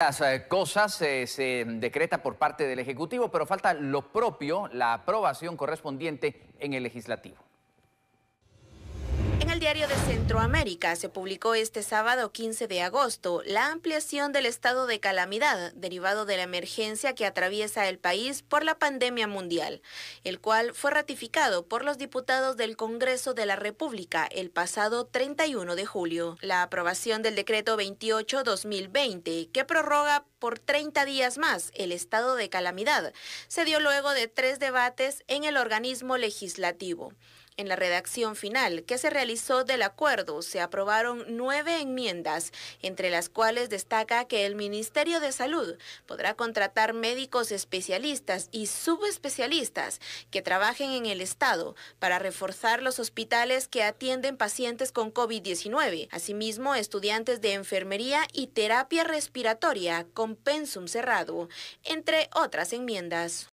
Las eh, cosas se, eh, se decreta por parte del Ejecutivo, pero falta lo propio, la aprobación correspondiente en el legislativo el Diario de Centroamérica se publicó este sábado 15 de agosto la ampliación del estado de calamidad derivado de la emergencia que atraviesa el país por la pandemia mundial, el cual fue ratificado por los diputados del Congreso de la República el pasado 31 de julio. La aprobación del decreto 28-2020 que prorroga por 30 días más el estado de calamidad. Se dio luego de tres debates en el organismo legislativo. En la redacción final que se realizó del acuerdo se aprobaron nueve enmiendas, entre las cuales destaca que el Ministerio de Salud podrá contratar médicos especialistas y subespecialistas que trabajen en el Estado para reforzar los hospitales que atienden pacientes con COVID-19, asimismo estudiantes de enfermería y terapia respiratoria pensum cerrado, entre otras enmiendas.